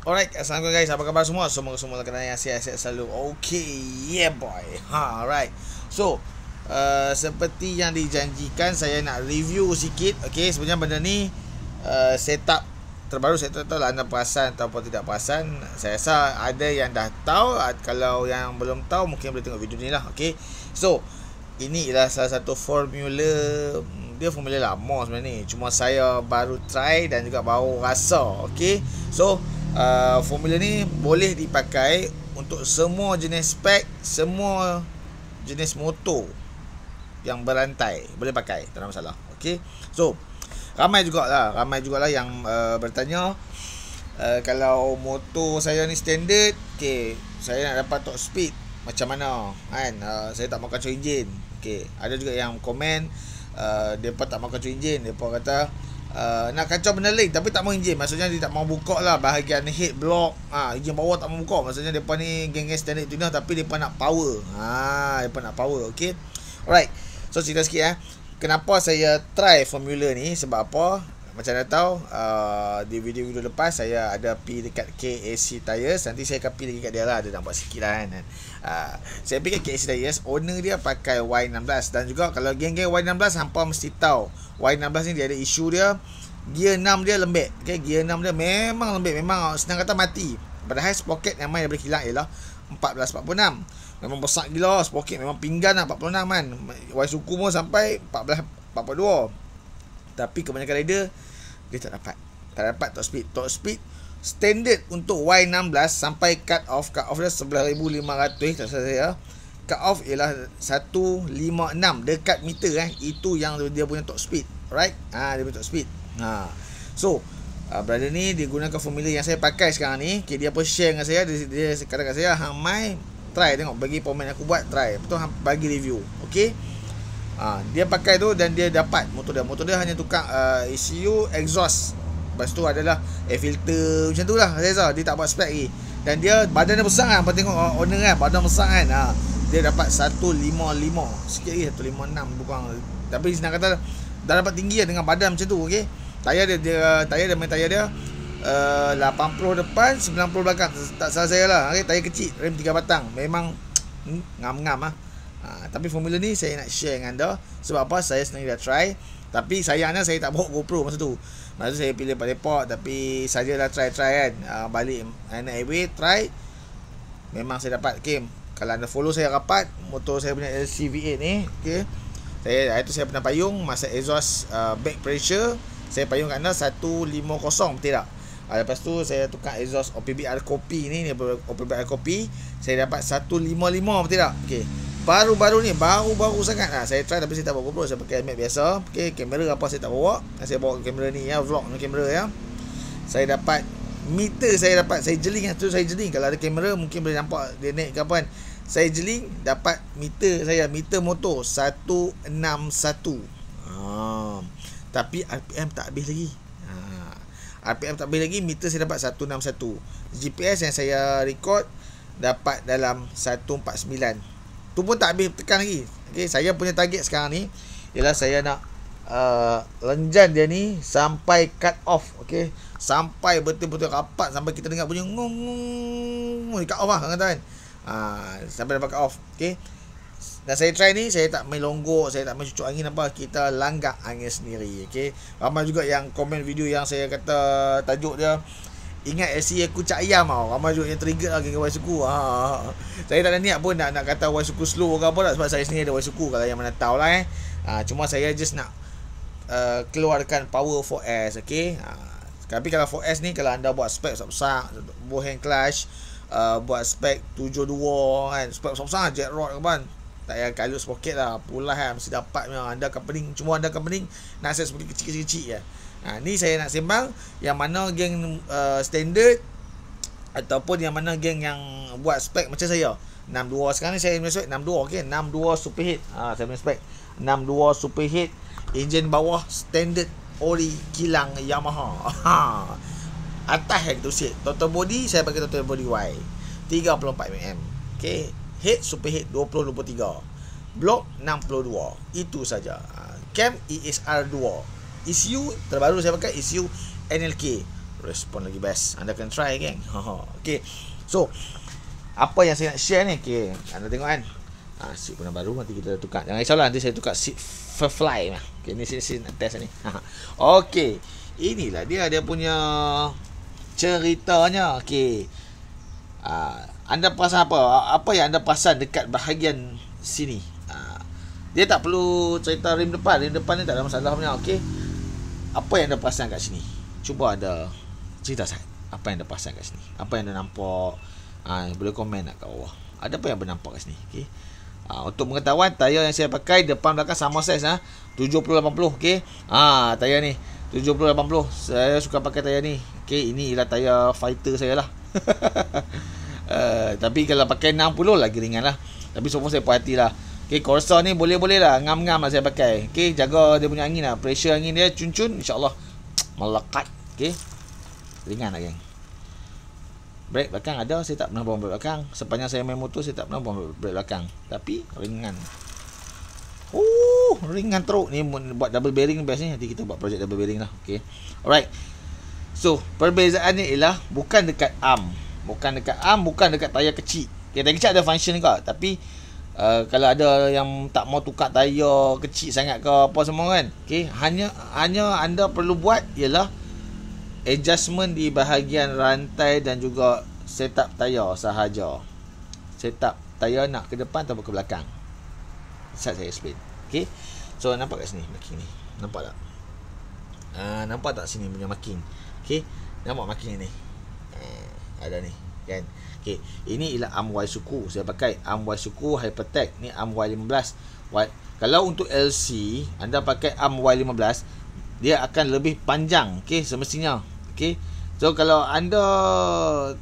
Alright, Assalamualaikum guys. Apa khabar semua? Semoga semua dalam keadaan yang sihat-sihat selalu. Okay, yeah boy. Ha, alright. So, uh, seperti yang dijanjikan, saya nak review sikit. Okay, sebenarnya benda ni uh, setup terbaru saya tak tahu lah anda perasan atau tidak perasan. Saya rasa ada yang dah tahu. Kalau yang belum tahu, mungkin boleh tengok video ni lah. Okay. So, ini ialah salah satu formula hmm, dia formula lama sebenarnya ni. Cuma saya baru try dan juga baru rasa. Okay. So, uh, formula ni boleh dipakai untuk semua jenis spek, semua jenis motor yang berantai boleh pakai tak ada masalah okey so ramai jugalah ramai jugalah yang uh, bertanya uh, kalau motor saya ni standard okey saya nak dapat top speed macam mana kan uh, saya tak makan kacau enjin okey ada juga yang komen uh, depa tak makan kacau enjin depa kata uh, nak kacau benda lain tapi tak mau enjin maksudnya dia tak mau buka lah bahagian head block ah ha, enjin bawah tak mau buka maksudnya depa ni geng-geng standard tuna tapi depa nak power ha depa nak power okey alright so cerita sikit eh kenapa saya try formula ni sebab apa macam anda tahu uh, di video-video lepas saya ada pi dekat KAC Tires nanti saya akan pi lagi kat dia lah ada nak buat sikit lah kan, kan. uh, saya pergi KAC Tires owner dia pakai Y16 dan juga kalau geng-geng Y16 hampa mesti tahu Y16 ni dia ada isu dia gear 6 dia lembek okay, gear 6 dia memang lembek memang senang kata mati padahal sprocket yang main boleh hilang ialah 1446 memang besar gila sprocket memang pinggan lah 46 kan Y suku pun sampai 1442 tapi kebanyakan rider Dia tak dapat Tak dapat top speed Top speed Standard untuk Y16 Sampai cut off Cut off dia 11,500 Tak salah saya Cut off ialah 1,56 Dekat meter eh Itu yang dia punya top speed Right ha, Dia punya top speed ha. So Uh, brother ni dia gunakan formula yang saya pakai sekarang ni okay, Dia pun share dengan saya Dia, dia kata kat saya Hang Mai Try tengok Bagi komen aku buat Try Betul bagi review Okay ha, dia pakai tu dan dia dapat motor dia motor dia hanya tukar uh, ECU exhaust lepas tu adalah air filter macam tu lah Reza dia tak buat spek lagi dan dia badan dia besar kan apa tengok oh, owner kan badan besar kan ha, dia dapat 155 sikit lagi 156 bukan tapi senang kata dah dapat tinggi lah dengan badan macam tu okay? tayar dia, dia tayar dia main tayar dia uh, 80 depan 90 belakang tak salah saya lah okay, tayar kecil rim 3 batang memang hmm, ngam-ngam ah ha ha, Tapi formula ni saya nak share dengan anda Sebab apa saya sendiri dah try Tapi sayangnya saya tak bawa GoPro masa tu Masa saya pilih pada port Tapi saya dah try-try kan ha, Balik naik highway try Memang saya dapat game Kalau anda follow saya rapat Motor saya punya LCV8 ni okay. saya, Itu saya pernah payung Masa exhaust uh, back pressure Saya payung kat anda 150 betul tak? Ha, lepas tu saya tukar exhaust OPBR copy ni, ni OPBR copy Saya dapat 155 betul tak? Okay. Baru-baru ni Baru-baru sangat lah Saya try tapi saya tak bawa GoPro Saya pakai helmet biasa Okay kamera apa saya tak bawa ah, Saya bawa kamera ni ya Vlog ni kamera ya Saya dapat Meter saya dapat Saya jeling lah Tu saya jeling Kalau ada kamera mungkin boleh nampak Dia naik ke apa kan Saya jeling Dapat meter saya Meter motor 161 ha. Ah, tapi RPM tak habis lagi ha. Ah, RPM tak habis lagi Meter saya dapat 161 GPS yang saya record Dapat dalam 149 tu pun tak habis tekan lagi okay, saya punya target sekarang ni ialah saya nak uh, lenjan dia ni sampai cut off okay? sampai betul-betul rapat sampai kita dengar bunyi ngung cut off lah kan uh, sampai dapat cut off okay? dan saya try ni saya tak main longgok saya tak main cucuk angin apa kita langgar angin sendiri okay? ramai juga yang komen video yang saya kata tajuk dia Ingat SC e, aku cak ayam tau Ramai juga yang trigger lagi Kekal suku ha, ha, ha. Saya tak ada niat pun Nak, nak kata Y suku slow ke apa tak lah. Sebab saya sendiri ada Y Kalau yang mana tahu lah eh ha, Cuma saya just nak uh, Keluarkan power for s Okay ha. Tapi kalau for s ni Kalau anda buat spek besar Buat hand clash, uh, Buat spek 72 kan Spek besar Jet rod ke kan Tak payah kalau pocket lah Pulah eh. Mesti dapat Anda akan Cuma anda akan Nak set seperti kecil-kecil je eh. ya ha, Ni saya nak sembang Yang mana geng uh, standard Ataupun yang mana geng yang Buat spek macam saya 6.2 sekarang ni saya punya spek 6.2 ok 6.2 superheat ha, Saya punya spek 6.2 hit. Enjin bawah Standard oli kilang Yamaha ha. Atas yang kita usik Total body Saya pakai total body Y 34mm Ok Head superheat 20-23 Blok 62 Itu saja ha, Cam ESR 2 isu terbaru saya pakai isu NLK respon lagi best anda kena try geng okey so apa yang saya nak share ni okey anda tengok kan ha, ah, seat pun baru nanti kita tukar jangan risau lah nanti saya tukar seat for fly lah okey ni sini sini nak test ni okey inilah dia dia punya ceritanya okey ha, ah, anda perasan apa ah, apa yang anda perasan dekat bahagian sini dia tak perlu cerita rim depan Rim depan ni tak ada masalah punya Okay apa yang anda perasan kat sini cuba anda cerita saya apa yang anda perasan kat sini apa yang anda nampak ha, boleh komen lah kat bawah ada apa yang anda nampak kat sini okay. Ha, ah, untuk pengetahuan tayar yang saya pakai depan belakang sama saiz ah ha? 70 80 Okay. ah ha, tayar ni 70 80 saya suka pakai tayar ni Okay. ini ialah tayar fighter saya lah uh, tapi kalau pakai 60 lagi ringan lah tapi semua saya lah. Okay, Corsa ni boleh-boleh lah Ngam-ngam lah saya pakai Okay, jaga dia punya angin lah Pressure angin dia cun-cun InsyaAllah Melekat Okay Ringan lah geng Brake belakang ada Saya tak pernah buang brake belakang Sepanjang saya main motor Saya tak pernah buang brake belakang Tapi ringan Oh, ringan teruk ni buat double bearing best ni nanti kita buat projek double bearing lah Okay, alright so perbezaan ni ialah bukan dekat arm bukan dekat arm bukan dekat tayar kecil okey tayar kecil ada function juga tapi Uh, kalau ada yang tak mau tukar tayar kecil sangat ke apa semua kan okey hanya hanya anda perlu buat ialah adjustment di bahagian rantai dan juga setup tayar sahaja setup tayar nak ke depan atau ke belakang saya saya explain okay? so nampak kat sini marking ni nampak tak uh, nampak tak sini punya marking okey nampak marking ni uh, ada ni kan okey ini ialah amway suku saya pakai amway suku hypertech ni amway 15 what kalau untuk LC anda pakai amway 15 dia akan lebih panjang okey semestinya okey so kalau anda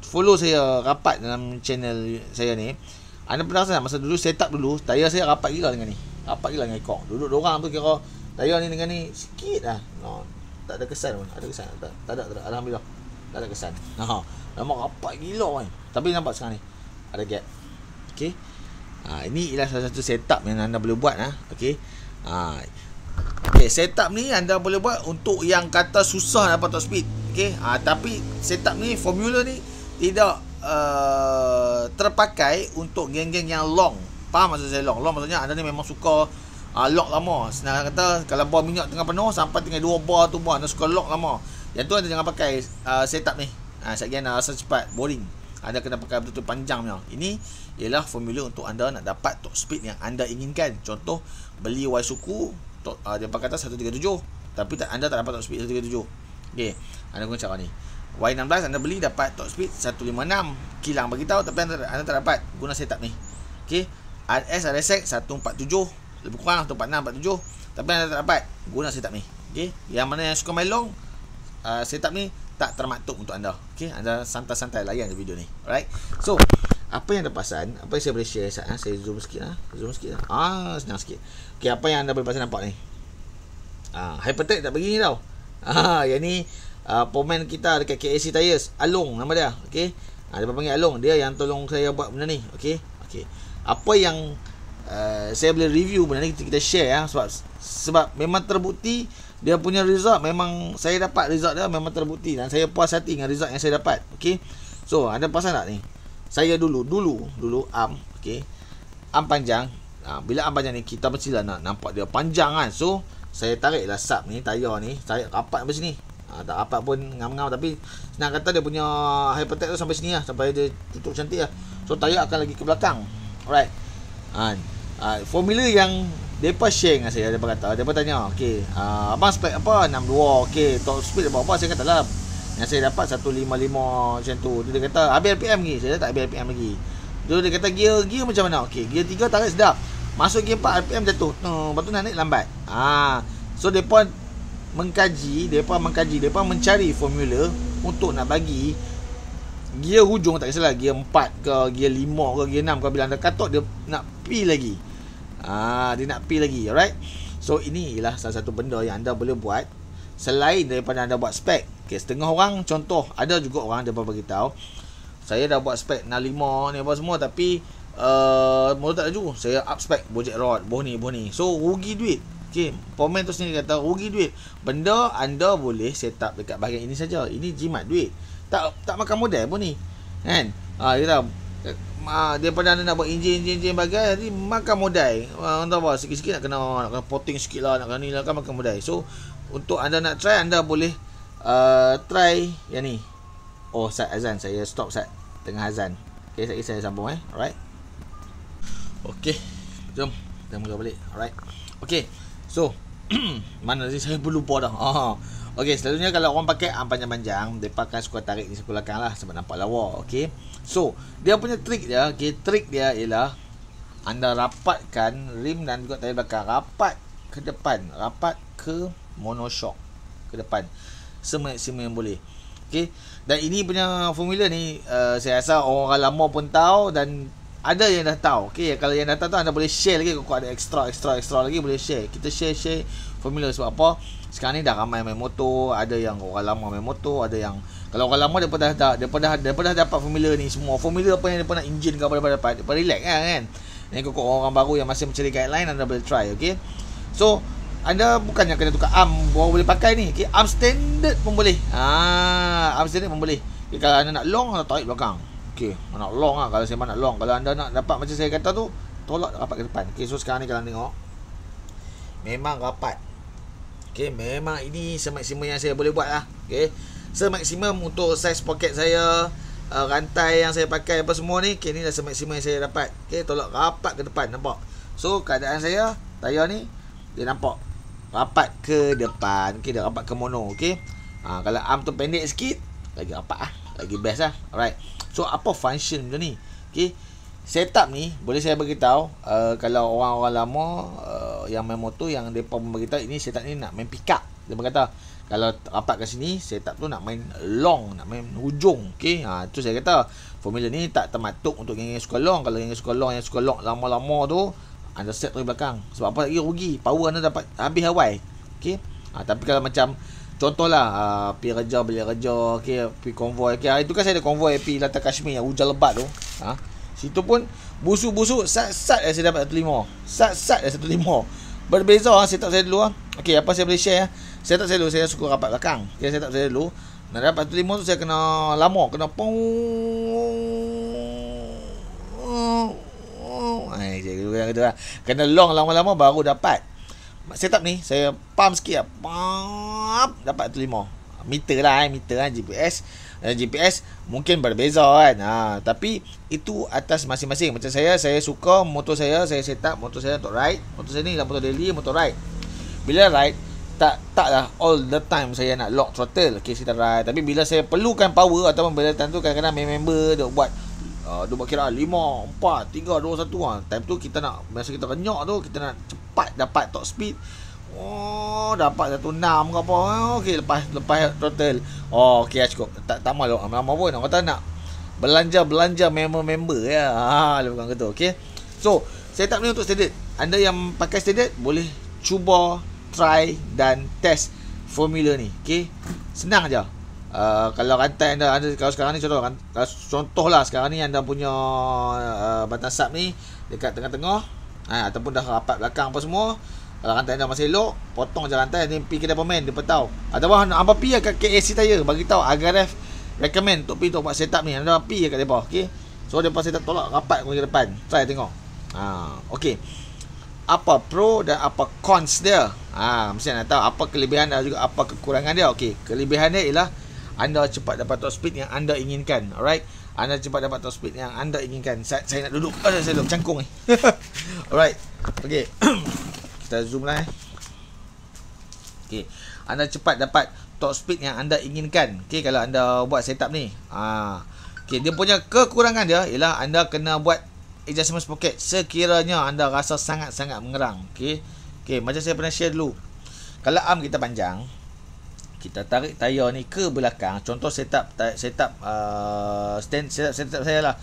follow saya rapat dalam channel saya ni anda pernah rasa masa dulu set up dulu tayar saya rapat gila dengan ni rapat gila dengan ekor duduk dua orang tu kira tayar ni dengan ni sikit lah no, tak ada kesan pun ada kesan tak, tak ada tak ada alhamdulillah tak ada kesan ha lama rapat gila kan tapi nampak sekarang ni ada gap okey ha ini ialah salah satu setup yang anda boleh buat ah ha. okey ha okey setup ni anda boleh buat untuk yang kata susah dapat top speed okey ha tapi setup ni formula ni tidak uh, terpakai untuk geng-geng yang long Faham maksud saya long? Long maksudnya anda ni memang suka uh, lock lama Senang kata kalau bar minyak tengah penuh sampai tinggal dua bar tu bar Anda suka lock lama yang tu anda jangan pakai uh, setup ni. Ha, Sekejap anda rasa cepat, boring. Anda kena pakai betul-betul panjang punya. Ini ialah formula untuk anda nak dapat top speed yang anda inginkan. Contoh, beli Y suku, top, uh, dia pakai atas 137. Tapi tak, anda tak dapat top speed 137. Okay, anda guna cara ni. Y16 anda beli dapat top speed 156. Kilang bagi tahu tapi anda, anda tak dapat guna setup ni. Okey, RS RSX 147. Lebih kurang 146, 147. Tapi anda tak dapat guna setup ni. Okey, yang mana yang suka main Uh, setup ni tak termaktub untuk anda okay? anda santai-santai layan je video ni alright so apa yang anda terpasan apa yang saya boleh share ah, saya zoom sikit ah zoom sikit ah. ah senang sikit okey apa yang anda boleh pasal nampak ni ah hypertech tak begini tau ah yang ni uh, ah, pomen kita dekat KAC tires Along nama dia okey ah, dia panggil Along dia yang tolong saya buat benda ni okey Okay. apa yang uh, saya boleh review benda ni kita, kita share ya sebab sebab memang terbukti dia punya result memang saya dapat result dia memang terbukti dan saya puas hati dengan result yang saya dapat okey so ada pasal tak ni saya dulu dulu dulu arm okey arm panjang ha, bila am panjang ni kita mesti lah nak nampak dia panjang kan so saya tarik lah sub ni tayar ni saya rapat sampai sini ha, tak rapat pun ngam-ngam tapi senang kata dia punya hypertech tu sampai sini lah sampai dia tutup cantik lah so tayar akan lagi ke belakang alright ha, ha, formula yang Depa share dengan saya depa kata depa tanya okey uh, abang spek apa 62 okey top speed berapa apa saya kata lah yang saya dapat 155 macam tu dia kata habis RPM lagi saya tak habis RPM lagi dia dia kata gear gear macam mana okey gear 3 tarik sedap masuk gear 4 RPM jatuh tu hmm, batu naik lambat ah so depa mengkaji depa mengkaji depa mencari formula untuk nak bagi gear hujung tak kisahlah gear 4 ke gear 5 ke gear 6 ke bila anda katok dia nak pi lagi Ah, dia nak pee lagi, alright? So ini ialah salah satu benda yang anda boleh buat selain daripada anda buat spek. Okey, setengah orang contoh, ada juga orang dia bagi tahu, saya dah buat spek 65 ni apa semua tapi uh, mula tak laju. Saya up spek bojek rod, boh ni, boh ni. So rugi duit. Okey, pemain tu sendiri kata rugi duit. Benda anda boleh set up dekat bahagian ini saja. Ini jimat duit. Tak tak makan modal pun ni. Kan? Ah, uh, uh, daripada anda nak buat enjin-enjin bagai nanti makan modal uh, ah, entah apa sikit-sikit nak kena nak kena potting sikit lah nak kena ni lah kan makan modal so untuk anda nak try anda boleh uh, try yang ni oh set azan saya stop set tengah azan ok saya, saya sambung eh alright ok jom kita mula balik alright ok so mana ni saya berlupa dah uh Okey, selalunya kalau orang pakai arm ah, panjang-panjang, depa akan suka tarik ni sebelah kan lah sebab nampak lawa, okey. So, dia punya trik dia, okey, trik dia ialah anda rapatkan rim dan juga tayar belakang rapat ke depan, rapat ke monoshock ke depan. Semaksimum yang boleh. Okey. Dan ini punya formula ni uh, saya rasa orang, orang lama pun tahu dan ada yang dah tahu. Okey, kalau yang dah tahu tu anda boleh share lagi kalau ada extra extra extra lagi boleh share. Kita share share familiar sebab apa sekarang ni dah ramai main motor ada yang orang lama main motor ada yang kalau orang lama daripada dah daripada daripada dapat formula ni semua formula apa yang depa nak enjin ke apa depa dapat depa relax kan kan yang kok orang baru yang masih mencari guideline anda boleh try okey so anda bukannya kena tukar arm baru boleh pakai ni okay? arm standard pun boleh ha arm standard pun boleh okay, kalau anda nak long atau tarik belakang okay nak long ah kalau saya nak long kalau anda nak dapat macam saya kata tu tolak rapat ke depan okey so sekarang ni kalau tengok memang rapat Okay, memang ini semaksimum yang saya boleh buat lah okay. Semaksimum untuk size pocket saya uh, Rantai yang saya pakai apa semua ni Okay, ni dah semaksimum yang saya dapat Okay, tolak rapat ke depan, nampak So, keadaan saya, tayar ni Dia nampak rapat ke depan Okay, dia rapat ke mono, okay uh, ah, Kalau arm tu pendek sikit Lagi rapat lah, lagi best lah Alright, so apa function macam ni Okay, setup ni boleh saya beritahu uh, Kalau orang-orang lama uh, yang main motor yang depa memberitahu ini saya tak ni nak main pick up. Dia berkata, kalau rapat kat sini saya tak perlu nak main long, nak main hujung. Okey, ha tu saya kata formula ni tak termatuk untuk geng yang suka long. Kalau geng yang suka long yang suka long lama-lama tu anda set dari belakang. Sebab apa lagi rugi? Power anda dapat habis awal. Okey. Ha, tapi kalau macam contohlah ha, pergi kerja beli kerja. okey pergi konvoi okey ha, itu kan saya ada konvoi pergi lata Kashmir yang hujan lebat tu ha, situ pun busu-busu sat-sat saya dapat satu lima sat-sat saya satu lima Berbeza ha, setup saya dulu ha. Okey apa saya boleh share ya. Ha. Setup saya dulu saya suka rapat belakang. Okey setup saya dulu. Nak dapat tu lima tu saya kena lama kena pong. Ai saya kena kena kena lah. kena long lama-lama baru dapat. Setup ni saya pump sikit ah. Dapat tu lima. Meter lah eh meter lah eh, GPS dan eh, GPS mungkin berbeza kan ha, tapi itu atas masing-masing macam saya saya suka motor saya saya set up motor saya untuk ride motor saya ni lah motor daily motor ride bila ride tak taklah all the time saya nak lock throttle okey saya ride tapi bila saya perlukan power ataupun bila tu, kadang-kadang member dok buat uh, dok kira lima, empat, tiga, dua, satu. ah time tu kita nak masa kita renyok tu kita nak cepat dapat top speed Oh, dapat satu enam ke apa. Oh, okey, lepas lepas total. Oh, okey, cukup. Tak tak malu lama pun. Aku tak nak belanja-belanja member-member ya. Ha, lebih kurang gitu, okey. So, saya tak untuk standard. Anda yang pakai standard boleh cuba try dan test formula ni, Okay. Senang aja. Uh, kalau rantai anda, anda kalau sekarang ni contoh kalau, contohlah sekarang ni anda punya uh, batang sub ni dekat tengah-tengah uh, ataupun dah rapat belakang apa semua kalau rantai anda masih elok, potong je rantai ni pergi kedai pemain depa tahu. Ataupun apa pi kat KAC tayar bagi tahu Agar Agaref recommend untuk pi untuk buat setup ni. Anda pi kat depa, okey. So depa setup tolak rapat kau ke depan. Try tengok. Ha, okey. Apa pro dan apa cons dia? Ha, mesti anda tahu apa kelebihan dan juga apa kekurangan dia. Okey, kelebihan dia ialah anda cepat dapat top speed yang anda inginkan. Alright. Anda cepat dapat top speed yang anda inginkan. Saya, saya nak duduk. Aduh, saya duduk cangkung ni. Alright. Okey. kita zoom lah eh. Okey. Anda cepat dapat top speed yang anda inginkan. Okay, kalau anda buat setup ni. Ha. okay, dia punya kekurangan dia ialah anda kena buat adjustment sprocket sekiranya anda rasa sangat-sangat mengerang. Okay, okay, macam saya pernah share dulu. Kalau arm kita panjang kita tarik tayar ni ke belakang contoh setup setup uh, stand setup, setup saya lah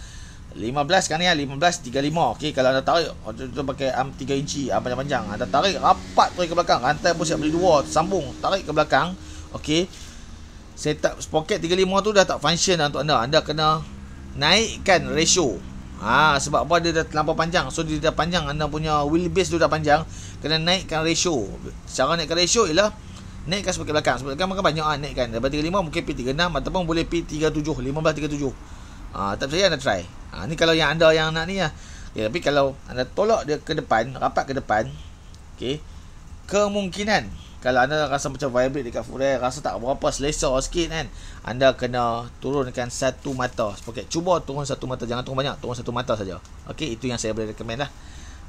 15 kan ya 15 35 okey kalau anda tarik tu pakai am 3 inci arm panjang-panjang anda tarik rapat tarik ke belakang rantai pun siap beli dua sambung tarik ke belakang okey setup sprocket 35 tu dah tak function lah untuk anda anda kena naikkan ratio ha, sebab apa dia dah terlampau panjang so dia dah panjang anda punya wheel base tu dah panjang kena naikkan ratio cara naikkan ratio ialah naikkan sprocket belakang sprocket belakang makan banyak ha, naikkan daripada 35 mungkin P36 ataupun boleh P37 15 37 Ah uh, tak percaya anda try. Ah ni kalau yang anda yang nak ni lah. Ya, tapi kalau anda tolak dia ke depan, rapat ke depan, okay? Kemungkinan kalau anda rasa macam vibrate dekat furai, rasa tak berapa selesa sikit kan, anda kena turunkan satu mata. Sepoket cuba turun satu mata, jangan turun banyak, turun satu mata saja. Okay, itu yang saya boleh recommend lah.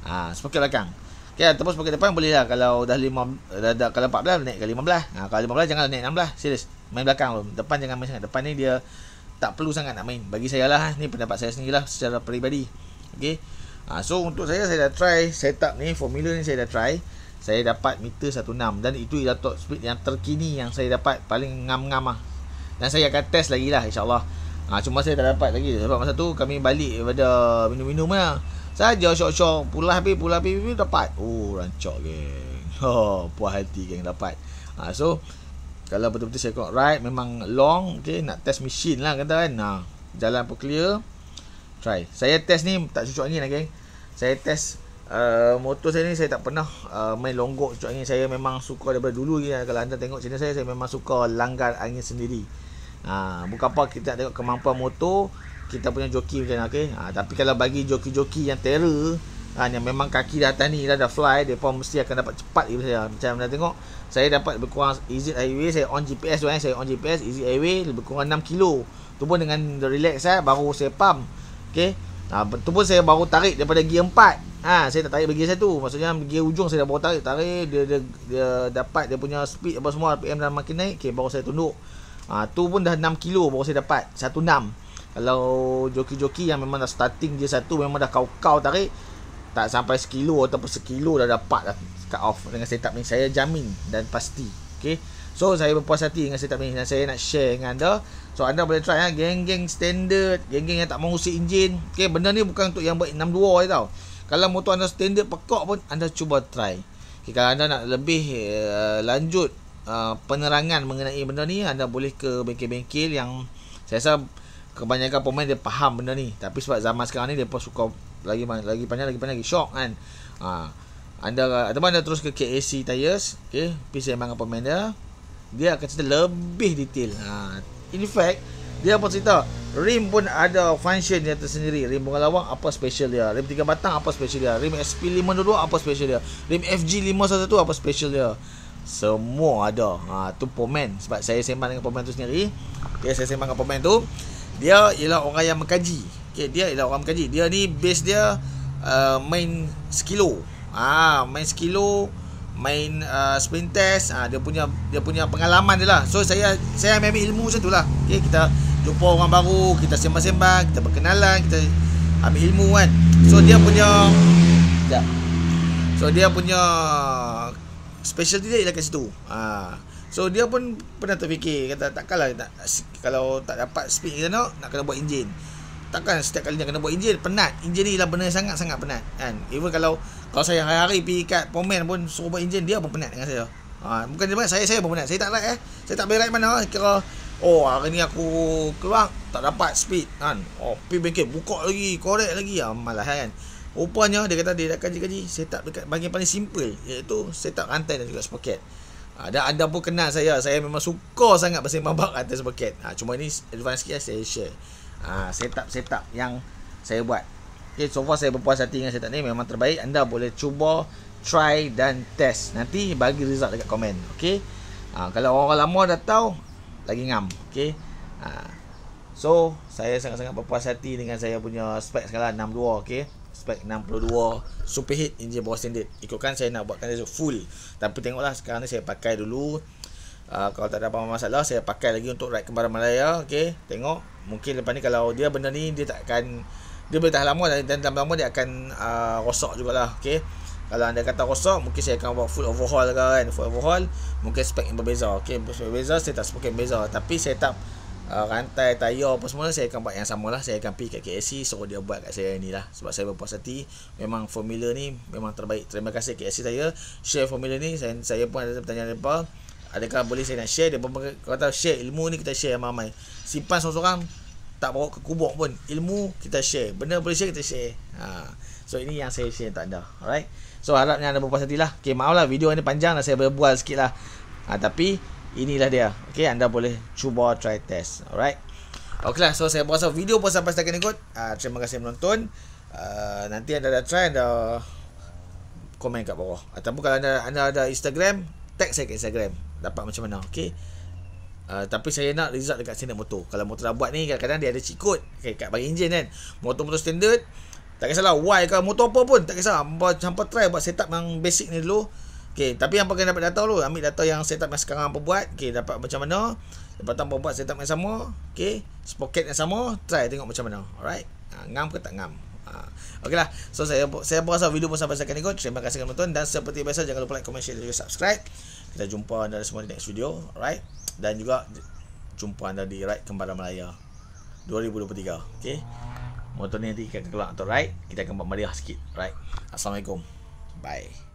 Ah uh, belakang. Okey, ataupun sepoket depan boleh lah kalau dah lima, dah, dah kalau 14 naik ke lima Ah uh, kalau 15 jangan naik enam 16, serius. Main belakang dulu. Depan jangan main sangat. Depan ni dia tak perlu sangat nak main bagi saya lah ni pendapat saya sendiri lah secara peribadi ok ha, ah, so untuk saya saya dah try setup ni formula ni saya dah try saya dapat meter 16 dan itu ialah top speed yang terkini yang saya dapat paling ngam-ngam lah dan saya akan test lagi lah insyaAllah ha, cuma saya tak dapat lagi sebab masa tu kami balik daripada minum-minum lah saja syok-syok pulah habis pulah habis dapat oh rancak geng oh, puas hati geng dapat ha, so kalau betul-betul saya kot right memang long okay, nak test machine lah kata kan nah, ha, jalan pun clear try saya test ni tak cucuk angin lah geng saya test uh, motor saya ni saya tak pernah uh, main longgok cucuk angin saya memang suka daripada dulu lagi lah. kalau anda tengok channel saya saya memang suka langgar angin sendiri ha, bukan apa kita nak tengok kemampuan motor kita punya joki macam mana okay? ha, tapi kalau bagi joki-joki yang terror ha, yang memang kaki di atas ni dah, dah fly dia pun mesti akan dapat cepat ibu saya macam anda tengok saya dapat lebih kurang easy highway saya on GPS tu eh. saya on GPS easy highway lebih kurang 6 kilo tu pun dengan relax saya eh, baru saya pam, okey Ha, ah, tu pun saya baru tarik daripada gear 4 ha, Saya tak tarik bagi saya tu Maksudnya gear ujung saya dah baru tarik Tarik dia, dia, dia dapat dia punya speed apa semua RPM dah makin naik okay, Baru saya tunduk ha, Tu pun dah 6 kilo baru saya dapat 1.6 Kalau joki-joki yang memang dah starting dia satu Memang dah kau-kau tarik tak sampai sekilo ataupun sekilo dah dapat lah cut off dengan setup ni saya jamin dan pasti okay. so saya berpuas hati dengan setup ni dan saya nak share dengan anda so anda boleh try ha? geng-geng standard geng-geng yang tak mahu usik enjin okay, benda ni bukan untuk yang buat 62 je tau kalau motor anda standard pekok pun anda cuba try okay, kalau anda nak lebih uh, lanjut uh, penerangan mengenai benda ni anda boleh ke bengkel-bengkel yang saya rasa kebanyakan pemain dia faham benda ni tapi sebab zaman sekarang ni dia pun suka lagi lagi panjang lagi panjang lagi shock kan ha. anda ataupun anda terus ke KAC tires okey pisa memang apa dia dia akan cerita lebih detail ha. in fact dia pun cerita rim pun ada function dia tersendiri rim bunga lawang apa special dia rim tiga batang apa special dia rim SP522 apa special dia rim FG511 apa special dia semua ada ha, tu pomen sebab saya sembang dengan pomen tu sendiri okay, saya sembang dengan pomen tu dia ialah orang yang mengkaji Okay, dia ialah orang mengkaji. Dia ni base dia uh, main skilo. Ah, main skilo, main uh, sprint test, ah, dia punya dia punya pengalaman dia lah. So saya saya ambil ilmu macam tu lah. Okay, kita jumpa orang baru, kita sembang-sembang, kita berkenalan, kita ambil ilmu kan. So dia punya sekejap. So dia punya specialty dia ialah kat situ. Ah. So dia pun pernah terfikir kata takkanlah nak, kalau tak dapat speed kita nak nak kena buat enjin takkan setiap kali dia kena buat enjin penat enjin ni lah benar sangat-sangat penat kan even kalau kalau saya hari-hari pergi kat pomen pun suruh buat enjin dia pun penat dengan saya ha, bukan dia saya saya pun penat saya tak like eh saya tak boleh like mana eh, kira oh hari ni aku keluar tak dapat speed kan oh pergi bengkel buka lagi korek lagi ya, malas kan rupanya dia kata dia dah kaji-kaji setup dekat bahagian paling simple iaitu setup rantai dan juga sprocket ha, dan anda pun kenal saya saya memang suka sangat bersimpan bak rantai sprocket ha, cuma ini advance sikit eh, saya share setup-setup ah, yang saya buat okay, so far saya berpuas hati dengan setup ni memang terbaik anda boleh cuba try dan test nanti bagi result dekat komen okay? ha, kalau orang-orang lama dah tahu lagi ngam okay? ha, so saya sangat-sangat berpuas hati dengan saya punya spek skala 62 okay? spek 62 super superheat engine power standard ikutkan saya nak buatkan dia full tapi tengoklah sekarang ni saya pakai dulu uh, kalau tak ada apa-apa masalah saya pakai lagi untuk ride ke Barat Malaya okey tengok mungkin lepas ni kalau dia benda ni dia tak akan dia boleh tahan lama dan dalam lama dia akan uh, rosak jugalah okey kalau anda kata rosak mungkin saya akan buat full overhaul ke kan full overhaul mungkin spek yang berbeza okey berbeza saya tak spek yang berbeza tapi setup uh, ah, rantai tayar apa semua saya akan buat yang sama lah. saya akan pergi kat KSC suruh dia buat kat saya ni lah sebab saya berpuas hati memang formula ni memang terbaik terima kasih KSC saya share formula ni saya, saya pun ada pertanyaan daripada Adakah boleh saya nak share Dia kau tahu share ilmu ni kita share sama ramai Simpan seorang-seorang Tak bawa ke kubur pun Ilmu kita share Benda boleh share kita share ha. So ini yang saya share tak ada Alright So harapnya anda berpuas hati lah Okay maaf lah, video ni panjang lah Saya berbual sikit lah ha, Tapi Inilah dia Okay anda boleh Cuba try test Alright Okay lah, so saya berasa lah. video pun sampai setakat ni kot ha, Terima kasih menonton uh, ha, Nanti anda dah try anda komen kat bawah Ataupun kalau anda, anda ada Instagram Tag saya ke Instagram dapat macam mana okey Uh, tapi saya nak result dekat sini motor Kalau motor dah buat ni kadang-kadang dia ada cikut. okay, Kat bagi enjin kan Motor-motor standard Tak kisahlah Why ke motor apa pun Tak kisah Sampai try buat setup yang basic ni dulu okay, Tapi yang pakai dapat data dulu Ambil data yang setup yang sekarang apa buat okay, Dapat macam mana Lepas tu buat setup yang sama okay, Spoket yang sama Try tengok macam mana Alright uh, Ngam ke tak ngam uh, lah So saya saya berasa lah video pun sampai sekarang ni kot Terima kasih kerana menonton Dan seperti biasa Jangan lupa like, comment, share dan juga subscribe kita jumpa anda semua di next video right dan juga jumpa anda di Ride Kembali melaya 2023 Okay? motor ni nanti kita keluar atau right kita akan buat meriah sikit right assalamualaikum bye